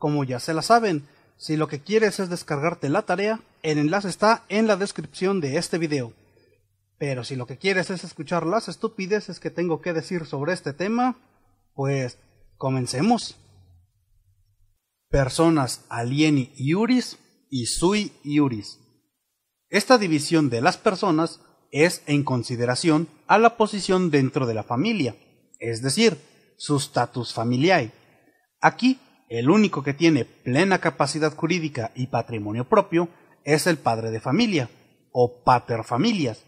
Como ya se la saben, si lo que quieres es descargarte la tarea, el enlace está en la descripción de este video. Pero si lo que quieres es escuchar las estupideces que tengo que decir sobre este tema, pues comencemos. Personas alieni iuris y sui iuris. Esta división de las personas es en consideración a la posición dentro de la familia, es decir, su status familiae. Aquí el único que tiene plena capacidad jurídica y patrimonio propio es el padre de familia, o pater familias,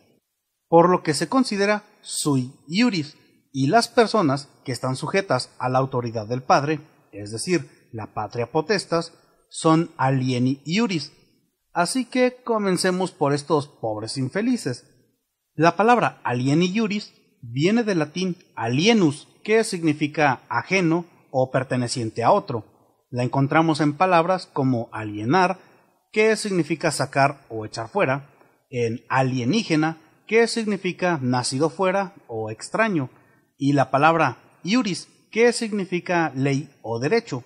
por lo que se considera sui iuris, y las personas que están sujetas a la autoridad del padre, es decir, la patria potestas, son alieni iuris. Así que comencemos por estos pobres infelices. La palabra alieni iuris viene del latín alienus, que significa ajeno o perteneciente a otro. La encontramos en palabras como alienar, que significa sacar o echar fuera, en alienígena, que significa nacido fuera o extraño, y la palabra iuris, que significa ley o derecho.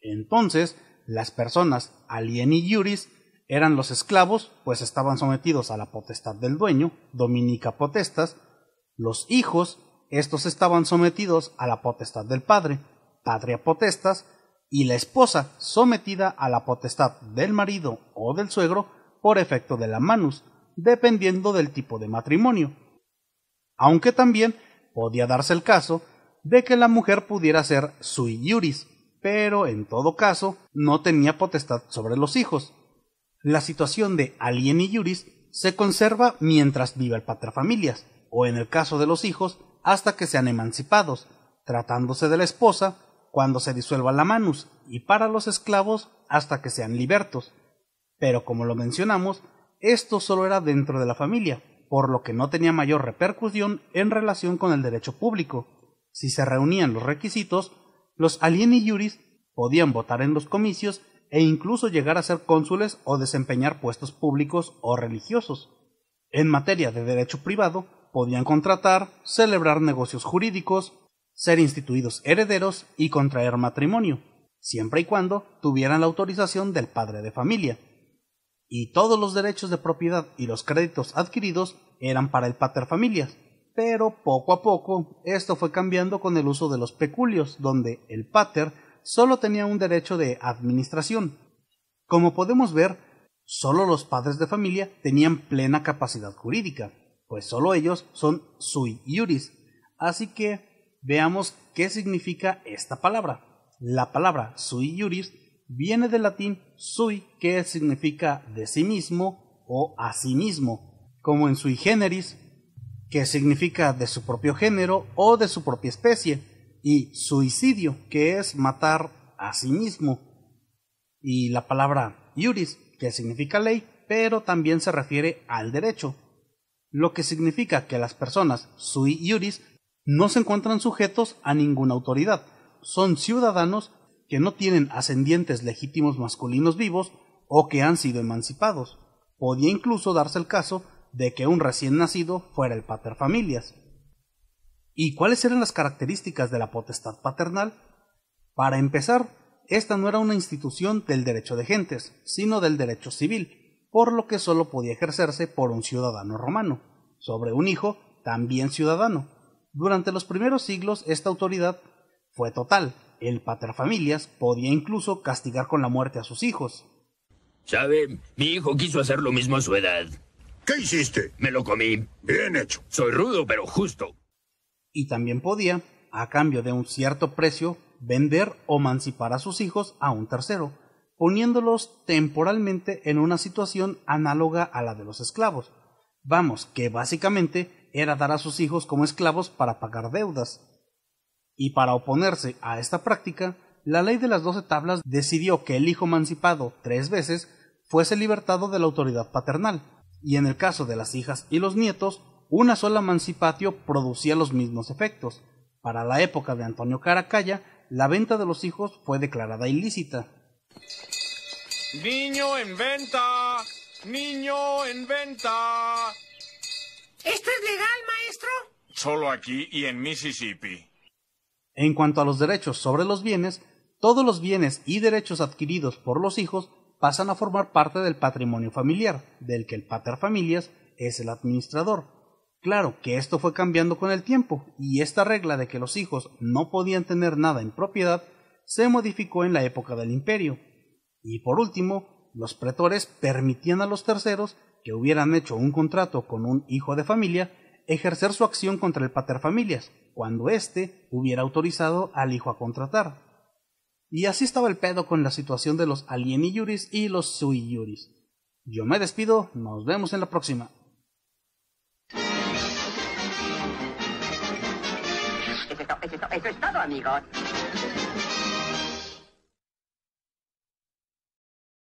Entonces, las personas alien y iuris eran los esclavos, pues estaban sometidos a la potestad del dueño, dominica potestas, los hijos, estos estaban sometidos a la potestad del padre, patria potestas, y la esposa sometida a la potestad del marido o del suegro por efecto de la manus, dependiendo del tipo de matrimonio. Aunque también podía darse el caso de que la mujer pudiera ser sui iuris, pero en todo caso no tenía potestad sobre los hijos. La situación de alien iuris se conserva mientras vive el patrafamilias, o en el caso de los hijos, hasta que sean emancipados, tratándose de la esposa cuando se disuelva la manus, y para los esclavos hasta que sean libertos. Pero como lo mencionamos, esto solo era dentro de la familia, por lo que no tenía mayor repercusión en relación con el derecho público. Si se reunían los requisitos, los alieni iuris podían votar en los comicios e incluso llegar a ser cónsules o desempeñar puestos públicos o religiosos. En materia de derecho privado, podían contratar, celebrar negocios jurídicos, ser instituidos herederos y contraer matrimonio, siempre y cuando tuvieran la autorización del padre de familia. Y todos los derechos de propiedad y los créditos adquiridos eran para el pater familias. pero poco a poco esto fue cambiando con el uso de los peculios, donde el pater solo tenía un derecho de administración. Como podemos ver, solo los padres de familia tenían plena capacidad jurídica, pues solo ellos son sui iuris, así que Veamos qué significa esta palabra. La palabra sui iuris viene del latín sui, que significa de sí mismo o a sí mismo, como en sui generis, que significa de su propio género o de su propia especie, y suicidio, que es matar a sí mismo. Y la palabra iuris, que significa ley, pero también se refiere al derecho, lo que significa que las personas sui iuris, no se encuentran sujetos a ninguna autoridad. Son ciudadanos que no tienen ascendientes legítimos masculinos vivos o que han sido emancipados. Podía incluso darse el caso de que un recién nacido fuera el pater familias. ¿Y cuáles eran las características de la potestad paternal? Para empezar, esta no era una institución del derecho de gentes, sino del derecho civil, por lo que solo podía ejercerse por un ciudadano romano, sobre un hijo también ciudadano, durante los primeros siglos esta autoridad fue total. El paterfamilias podía incluso castigar con la muerte a sus hijos. ¿Sabe? Mi hijo quiso hacer lo mismo a su edad. ¿Qué hiciste? Me lo comí. Bien hecho. Soy rudo, pero justo. Y también podía, a cambio de un cierto precio, vender o mancipar a sus hijos a un tercero, poniéndolos temporalmente en una situación análoga a la de los esclavos, Vamos, que básicamente era dar a sus hijos como esclavos para pagar deudas. Y para oponerse a esta práctica, la ley de las doce tablas decidió que el hijo emancipado tres veces fuese libertado de la autoridad paternal, y en el caso de las hijas y los nietos, una sola emancipatio producía los mismos efectos. Para la época de Antonio Caracalla, la venta de los hijos fue declarada ilícita. Niño en venta. Niño en venta. ¿Esto es legal, maestro? Solo aquí y en Mississippi. En cuanto a los derechos sobre los bienes, todos los bienes y derechos adquiridos por los hijos pasan a formar parte del patrimonio familiar, del que el pater familias es el administrador. Claro que esto fue cambiando con el tiempo, y esta regla de que los hijos no podían tener nada en propiedad se modificó en la época del imperio. Y por último, los pretores permitían a los terceros que hubieran hecho un contrato con un hijo de familia ejercer su acción contra el paterfamilias cuando éste hubiera autorizado al hijo a contratar. Y así estaba el pedo con la situación de los alieni y los sui Yo me despido, nos vemos en la próxima.